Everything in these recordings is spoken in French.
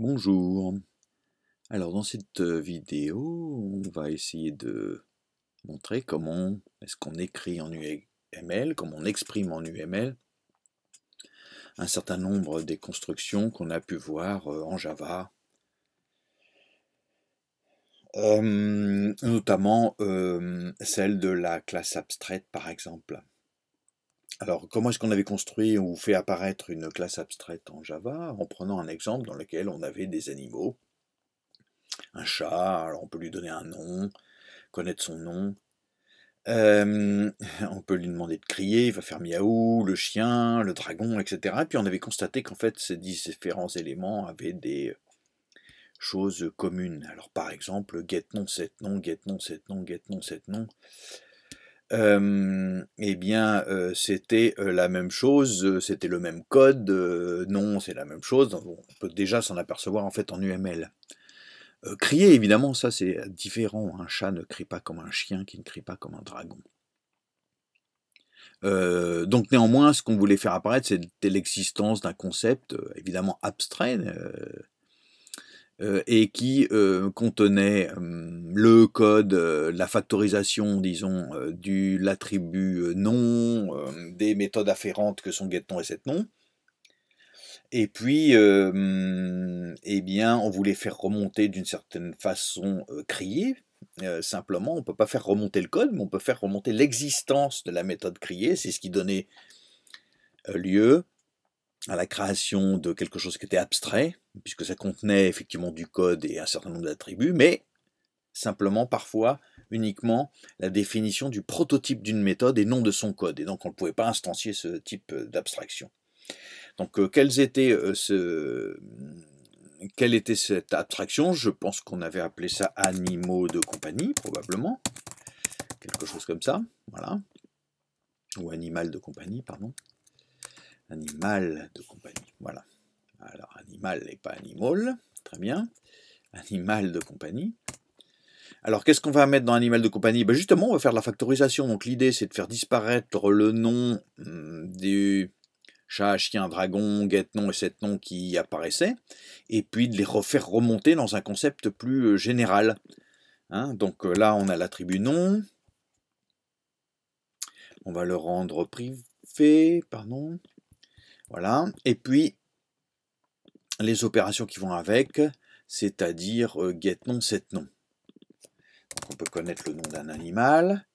Bonjour. Alors dans cette vidéo, on va essayer de montrer comment est-ce qu'on écrit en UML, comment on exprime en UML un certain nombre des constructions qu'on a pu voir en Java, notamment celle de la classe abstraite par exemple. Alors, comment est-ce qu'on avait construit ou fait apparaître une classe abstraite en Java En prenant un exemple dans lequel on avait des animaux. Un chat, alors on peut lui donner un nom, connaître son nom. on peut lui demander de crier, il va faire miaou, le chien, le dragon, etc. puis on avait constaté qu'en fait ces différents éléments avaient des euh, choses communes. Alors par exemple, get non, set non, get non, set non, get non, set non eh bien, c'était la même chose, c'était le même code, non, c'est la même chose, on peut déjà s'en apercevoir en fait en UML. crier, évidemment, ça c'est différent, un chat ne crie pas comme un chien qui ne crie pas comme un dragon. donc néanmoins, ce qu'on voulait faire apparaître, c'était l'existence d'un concept évidemment abstrait, euh, et qui euh, contenait hum, le code, euh, la factorisation, disons, du l'attribut nom, des méthodes afférentes que sont getNom et setNom. Et puis, hum, eh bien, on voulait faire remonter d'une certaine façon crier, simplement, on ne peut pas faire remonter le code, mais on peut faire remonter l'existence de la méthode criée. C'est ce qui donnait lieu à la création de quelque chose qui était abstrait, puisque ça contenait effectivement du code et un certain nombre d'attributs, mais simplement parfois uniquement la définition du prototype d'une méthode et non de son code. Et donc on ne pouvait pas instancier ce type euh, d'abstraction. Donc euh, euh, ce... quelle était cette abstraction Je pense qu'on avait appelé ça animaux de compagnie, probablement. Quelque chose comme ça, voilà. Ou animal de compagnie, pardon animal de compagnie. Voilà. Alors, animal et pas animal. Très bien. Animal de compagnie. Alors, qu'est-ce qu'on va mettre dans animal de compagnie ben Justement, on va faire de la factorisation. Donc, l'idée, c'est de faire disparaître le nom hum, du chat, chien, dragon, guette nom et sept nom qui apparaissaient, et puis de les refaire remonter dans un concept plus euh, général. Hein, donc euh, là, on a l'attribut nom. On va le rendre privé, pardon. Voilà. Et puis, les opérations qui vont avec, c'est-à-dire euh, getNom, setNom. Donc on peut connaître le nom d'un animal,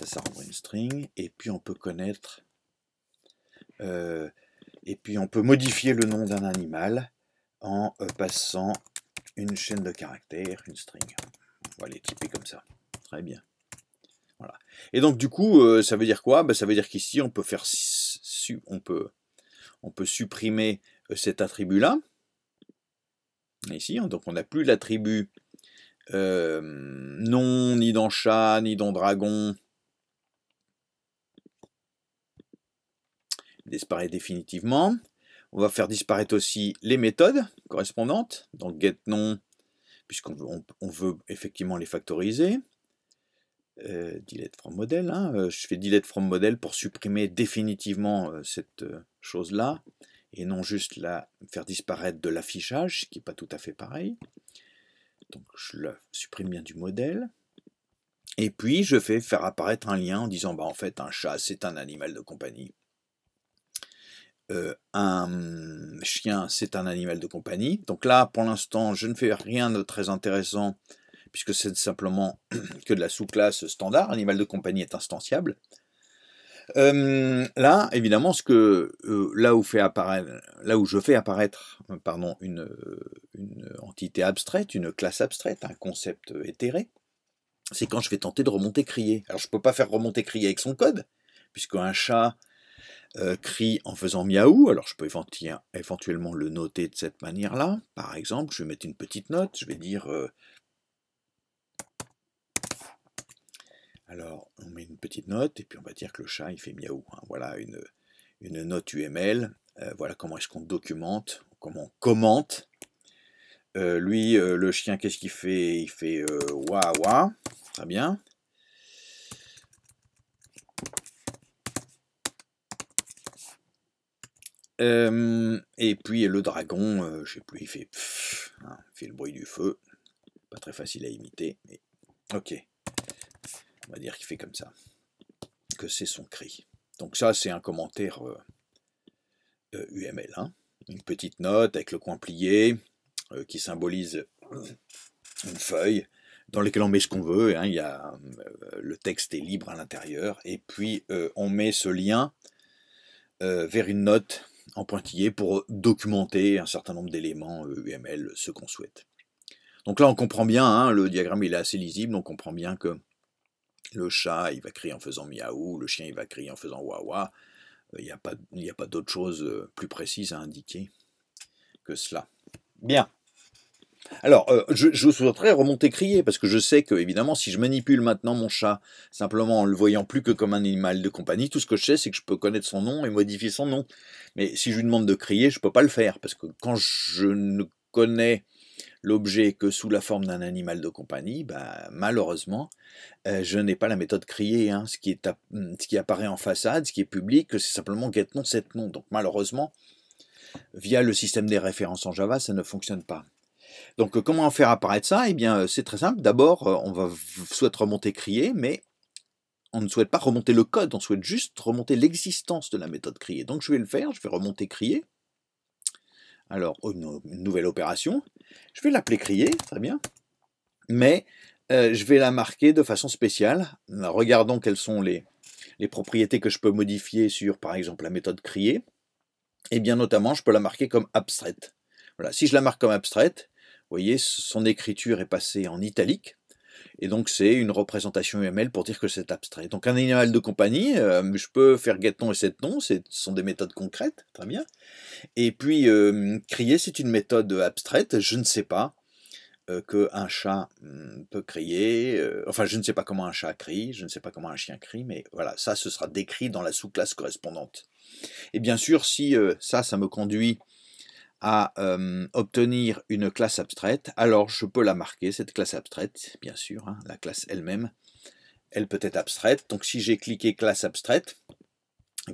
ça, ça rend une string, et puis on peut connaître, euh, et puis on peut modifier le nom d'un animal en euh, passant une chaîne de caractères, une string. On va les comme ça. Très bien. Voilà. Et donc du coup, euh, ça veut dire quoi bah, Ça veut dire qu'ici, on peut faire, on peut on peut supprimer euh, cet attribut-là. Ici, hein, donc on n'a plus l'attribut euh, nom, ni dans chat, ni dans dragon. Il disparaît définitivement. On va faire disparaître aussi les méthodes correspondantes, donc getNom, puisqu'on on veut effectivement les factoriser. Euh, delete from model. Hein. Euh, je fais delete from model pour supprimer définitivement euh, cette chose-là et non juste la faire disparaître de l'affichage, ce qui n'est pas tout à fait pareil. Donc je le supprime bien du modèle. Et puis je fais faire apparaître un lien en disant bah en fait un chat c'est un animal de compagnie. un chien c'est un animal de compagnie. Donc là pour l'instant je ne fais rien de très intéressant puisque c'est simplement que de la sous-classe standard, animal de compagnie est instanciable. Euh, là, évidemment, ce que euh, là où fait là où je fais apparaître, euh, pardon, une, une, entité abstraite, une classe abstraite, un concept éthéré, c'est quand je vais tenter de remonter crier. Alors, je ne peux pas faire remonter crier avec son code, puisque un chat crie en faisant miaou. Alors, je peux éventuellement le noter de cette manière-là. Par exemple, je vais mettre une petite note. Je vais dire Alors, on met une petite note, et puis on va dire que le chat, il fait miaou. Hein. Voilà une, note UML. Euh, voilà comment est-ce qu'on documente, comment on commente. Euh, lui, euh, le chien, qu'est-ce qu'il fait Il fait waouh, Très bien. et puis le dragon, je sais plus, il fait, hein, fait le bruit du feu. Pas très facile à imiter, mais ok. On va dire qu'il fait comme ça. Que c'est son cri. Donc ça, c'est un commentaire UML. Euh, euh, hein. Une petite note avec le coin plié euh, qui symbolise une feuille dans laquelle on met ce qu'on veut. Hein. Il y le texte est libre à l'intérieur. Et puis, on met ce lien vers une note en pointillé pour documenter un certain nombre d'éléments UML, ce qu'on souhaite. Donc là, on comprend bien, hein, le diagramme il est assez lisible, on comprend bien que le chat, il va crier en faisant miaou, le chien, il va crier en faisant wawa. Euh, il n'y a pas, d'autre chose euh, plus précise à indiquer que cela. Bien. Alors, euh, je, je, souhaiterais remonter crier, parce que je sais que, évidemment, si je manipule maintenant mon chat, simplement en le voyant plus que comme un animal de compagnie, tout ce que je sais, c'est que je peux connaître son nom et modifier son nom. Mais si je lui demande de crier, je ne peux pas le faire, parce que quand je ne connais l'objet que sous la forme d'un animal de compagnie, bah, malheureusement, euh, je n'ai pas la méthode criée. Hein. Hmm, ce, qui apparaît en façade, ce qui est public, c'est simplement get nom, set nom. Donc malheureusement, via le système des références en Java, ça ne fonctionne pas. Donc euh, comment faire apparaître ça Eh bien euh, c'est très simple. D'abord, on va souhaite remonter crier, mais on ne souhaite pas remonter le code, on souhaite juste remonter l'existence de la méthode crier. Donc je vais le faire, je vais remonter crier. Alors, oh, une, nouvelle opération, je vais l'appeler crier, très bien, mais euh, je vais la marquer de façon spéciale. Regardons quelles sont les, les propriétés que je peux modifier sur, par exemple, la méthode crier. Et eh bien notamment, je peux la marquer comme abstraite. Voilà, si je la marque comme abstraite, vous voyez, son écriture est passée en italique, et donc c'est une représentation UML pour dire que c'est abstrait. Donc un animal de compagnie, euh, je peux faire guetton et non ce sont des méthodes concrètes, très bien. Et puis euh, crier, c'est une méthode abstraite, je ne sais pas euh, que qu'un chat hmm, peut crier, enfin je ne sais pas comment un chat crie, je ne sais pas comment un chien crie, mais voilà, ça ce sera décrit dans la sous-classe correspondante. Et bien sûr, si ça, ça me conduit à euh, obtenir une classe abstraite, alors je peux la marquer, cette classe abstraite, bien sûr, hein, la classe elle-même, elle peut être abstraite. Donc si j'ai cliqué classe abstraite,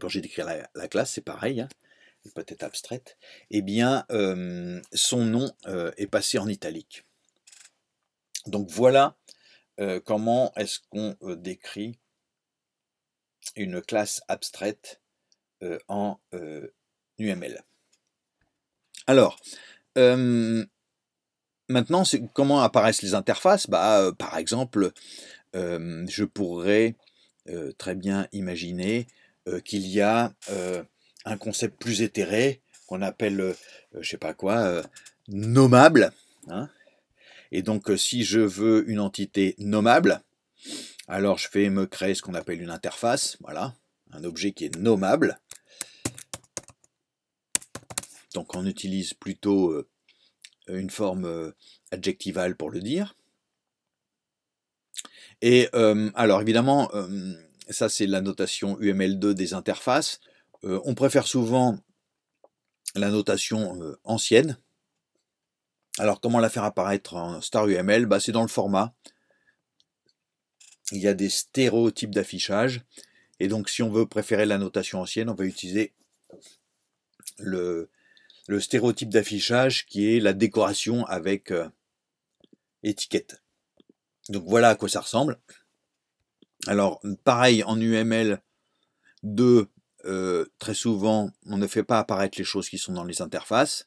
quand j'ai décrit la, classe, c'est pareil, hein, elle peut être abstraite, eh bien euh, son nom euh, est passé en italique. Donc voilà comment est-ce qu'on décrit une classe abstraite en UML. Alors, maintenant, comment apparaissent les interfaces bah, Par exemple, je pourrais très bien imaginer qu'il y a un concept plus éthéré qu'on appelle, je sais pas quoi, nommable. Hein. et donc, si je veux une entité nommable, alors je vais me créer ce qu'on appelle une interface, voilà, un objet qui est nommable. Donc on utilise plutôt euh, une forme euh, adjectivale pour le dire. Et euh, alors évidemment, ça c'est la notation UML2 des interfaces. on préfère souvent la notation ancienne. Alors comment la faire apparaître en star UML bah, C'est dans le format. Il y a des stéréotypes d'affichage. Et donc si on veut préférer la notation ancienne, on va utiliser le, le stéréotype d'affichage qui est la décoration avec euh, étiquette. Donc voilà à quoi ça ressemble. Alors pareil en UML 2, euh, très souvent on ne fait pas apparaître les choses qui sont dans les interfaces,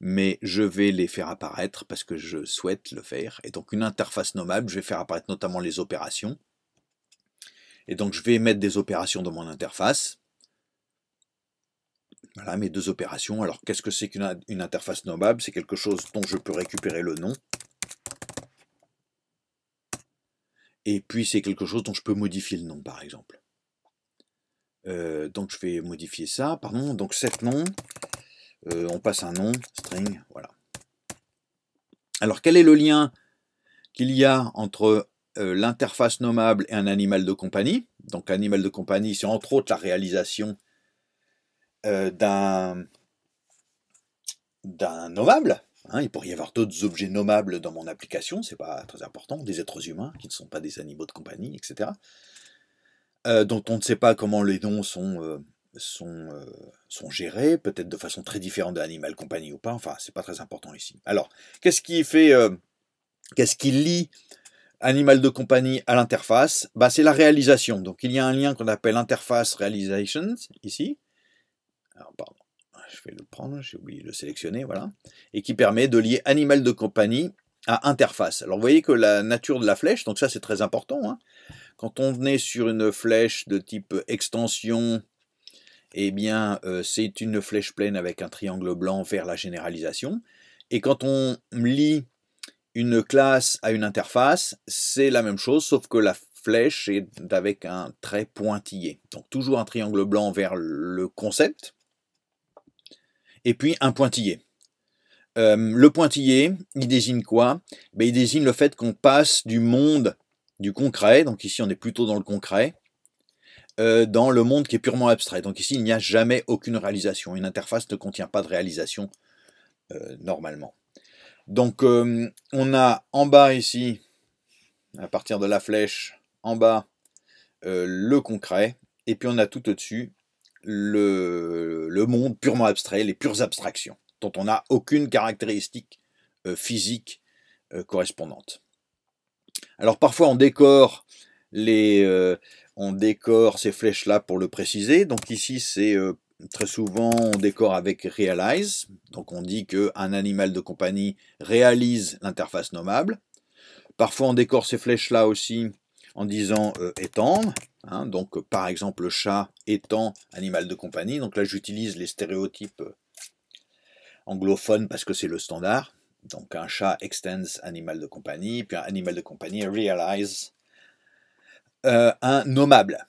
mais je vais les faire apparaître parce que je souhaite le faire. Et donc une interface nommable, je vais faire apparaître notamment les opérations. Et donc je vais mettre des opérations dans mon interface. Voilà mes deux opérations. Alors qu'est-ce que c'est qu'une interface nommable C'est quelque chose dont je peux récupérer le nom. Et puis c'est quelque chose dont je peux modifier le nom par exemple. Euh, donc je vais modifier ça, pardon, donc cet nom, euh, on passe un nom, string, voilà. Alors quel est le lien qu'il y a entre euh, l'interface nommable et un animal de compagnie Donc animal de compagnie, c'est entre autres la réalisation euh, d'un d'un nommable. Hein. il pourrait y avoir d'autres objets nommables dans mon application, c'est pas très important, des êtres humains qui ne sont pas des animaux de compagnie, etc. Euh, dont on ne sait pas comment les noms sont, euh, sont, gérés, peut-être de façon très différente de compagnie ou pas, enfin c'est pas très important ici. Alors, qu'est-ce qui fait, qu'est-ce qui lie animal de compagnie à l'interface bah, C'est la réalisation, donc il y a un lien qu'on appelle interface realizations ici, alors, pardon, je vais le prendre, j'ai oublié de le sélectionner, voilà. Et qui permet de lier animal de compagnie à interface. Alors vous voyez que la nature de la flèche, donc ça c'est très important, hein. quand on venait sur une flèche de type extension, eh bien euh, c'est une flèche pleine avec un triangle blanc vers la généralisation. Et quand on lie une classe à une interface, c'est la même chose, sauf que la flèche est avec un trait pointillé. Donc toujours un triangle blanc vers le concept, et puis un pointillé. Euh, le pointillé, il désigne quoi ben, Il désigne le fait qu'on passe du monde du concret, donc ici on est plutôt dans le concret, euh, dans le monde qui est purement abstrait. Donc ici il n'y a jamais aucune réalisation. Une interface ne contient pas de réalisation euh, normalement. Donc on a en bas ici, à partir de la flèche, en bas, le concret, et puis on a tout au-dessus le, monde purement abstrait, les pures abstractions, dont on n'a aucune caractéristique euh, physique euh, correspondante. Alors parfois on les, euh, on décore ces flèches-là pour le préciser. Donc ici c'est très souvent on décore avec realize. Donc on dit qu'un animal de compagnie réalise l'interface nommable. Parfois on décore ces flèches-là aussi en disant euh, étant, hein, donc euh, par exemple le chat étant animal de compagnie, donc là j'utilise les stéréotypes euh, anglophones parce que c'est le standard, donc un chat extends animal de compagnie, puis un animal de compagnie realize un nommable.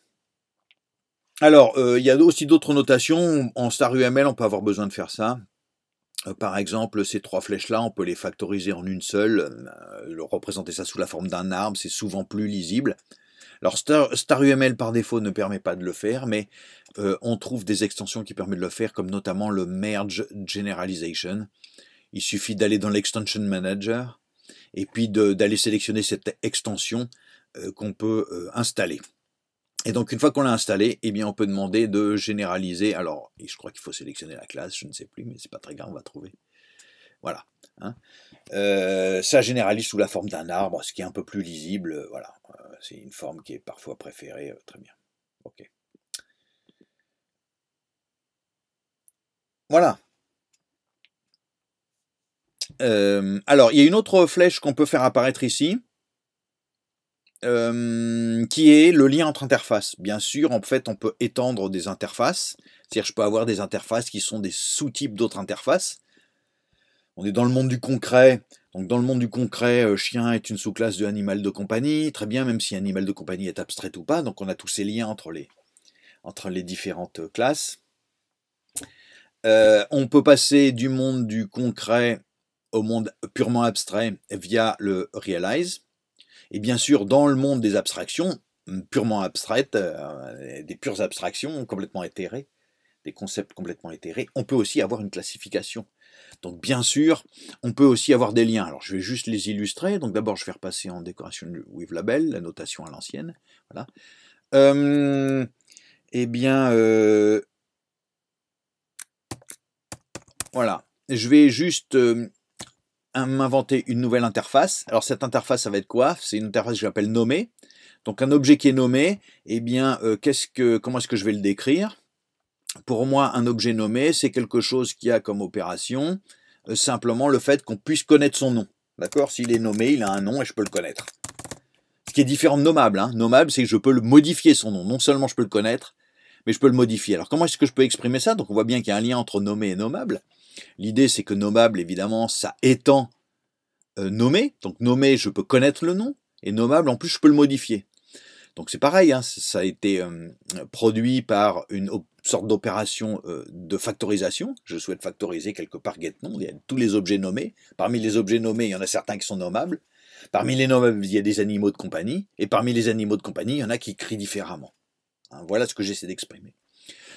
Alors, il y a aussi d'autres notations. En star UML, on peut avoir besoin de faire ça. Euh, par exemple, ces trois flèches-là, on peut les factoriser en une seule. Euh, représenter ça sous la forme d'un arbre, c'est souvent plus lisible. Alors Star, UML par défaut ne permet pas de le faire, mais euh, on trouve des extensions qui permettent de le faire, comme notamment le Merge Generalization. Il suffit d'aller dans l'Extension Manager et puis d'aller sélectionner cette extension qu'on peut installer. Et donc une fois qu'on l'a installé, eh bien on peut demander de généraliser. Alors, je crois qu'il faut sélectionner la classe, je ne sais plus, mais ce n'est pas très grave, on va trouver. Voilà. Hein. Euh, ça généralise sous la forme d'un arbre, ce qui est un peu plus lisible. Euh, voilà. Euh, c'est une forme qui est parfois préférée. très bien. OK. Voilà. alors, il y a une autre flèche qu'on peut faire apparaître ici qui est le lien entre interfaces. Bien sûr, en fait, on peut étendre des interfaces. C'est-à-dire, je peux avoir des interfaces qui sont des sous-types d'autres interfaces. On est dans le monde du concret. Donc, dans le monde du concret, euh, chien est une sous-classe de animal de compagnie. Très bien, même si animal de compagnie est abstrait ou pas. Donc, on a tous ces liens entre les, entre les différentes euh, classes. Euh, on peut passer du monde du concret au monde purement abstrait via le realize. Et bien sûr, dans le monde des abstractions, purement abstraites, euh, euh, des pures abstractions complètement éthérées, des concepts complètement éthérés, on peut aussi avoir une classification. Donc bien sûr, on peut aussi avoir des liens. Alors je vais juste les illustrer. Donc d'abord, je vais repasser en décoration with label, la notation à l'ancienne. Voilà. Hum, eh bien, euh, voilà. Je vais juste m'inventer une nouvelle interface. Alors cette interface, ça va être quoi C'est une interface que j'appelle nommé. Donc un objet qui est nommé, eh bien, euh, que, comment est-ce que je vais le décrire Pour moi, un objet nommé, c'est quelque chose qui a comme opération euh, simplement le fait qu'on puisse connaître son nom. D'accord S'il est nommé, il a un nom et je peux le connaître. Ce qui est différent de nommable. Hein. Nommable, c'est que je peux le modifier son nom. Non seulement je peux le connaître, mais je peux le modifier. Alors comment est-ce que je peux exprimer ça Donc on voit bien qu'il y a un lien entre nommé et nommable. L'idée, c'est que nommable, évidemment, ça étant euh, nommé. Donc nommé, je peux connaître le nom. Et nommable, en plus, je peux le modifier. Donc c'est pareil, hein, ça a été euh, produit par une sorte d'opération euh, de factorisation. Je souhaite factoriser quelque part GetNom. Il y a tous les objets nommés. Parmi les objets nommés, il y en a certains qui sont nommables. Parmi les nommables, il y a des animaux de compagnie. Et parmi les animaux de compagnie, il y en a qui crient différemment. Hein, voilà ce que j'essaie d'exprimer.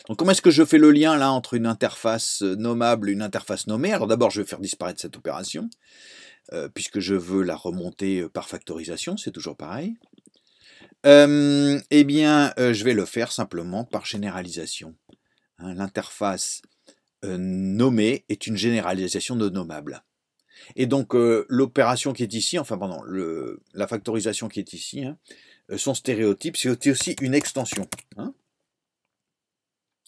Donc comment est-ce que je fais le lien là entre une interface euh, nommable et une interface nommée Alors d'abord je vais faire disparaître cette opération, euh, puisque je veux la remonter euh, par factorisation, c'est toujours pareil. eh bien je vais le faire simplement par généralisation. Hein. L'interface nommée est une généralisation de nommable. Et donc l'opération qui est ici, enfin pardon, la factorisation qui est ici, hein, son stéréotype, c'est aussi une extension. Hein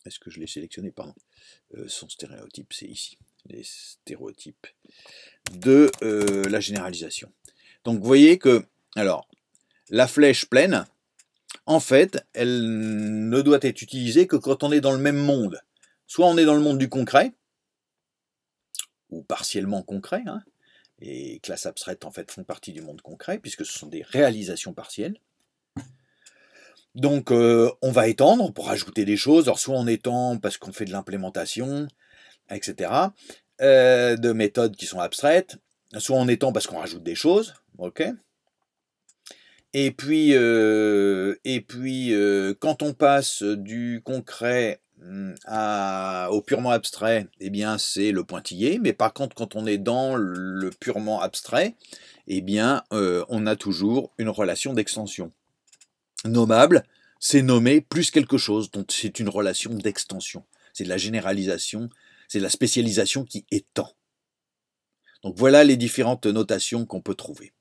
est-ce que je l'ai sélectionné Pardon. Euh, son stéréotype, c'est ici. Les stéréotypes de euh, la généralisation. Donc vous voyez que, alors, la flèche pleine, en fait, elle ne doit être utilisée que quand on est dans le même monde. Soit on est dans le monde du concret, ou partiellement concret, hein, et classes abstraites, en fait font partie du monde concret, puisque ce sont des réalisations partielles, donc euh, on va étendre pour ajouter des choses. Alors soit en étend parce qu'on fait de l'implémentation, etc. Euh, de méthodes qui sont abstraites. Soit en étend parce qu'on rajoute des choses. Ok. Et puis, euh, et puis quand on passe du concret hmm, au purement abstrait, eh bien c'est le pointillé. Mais par contre, quand on est dans le purement abstrait, eh bien on a toujours une relation d'extension. Nommable, c'est nommer plus quelque chose, dont c'est une relation d'extension, c'est de la généralisation, c'est de la spécialisation qui étend. Donc voilà les différentes notations qu'on peut trouver.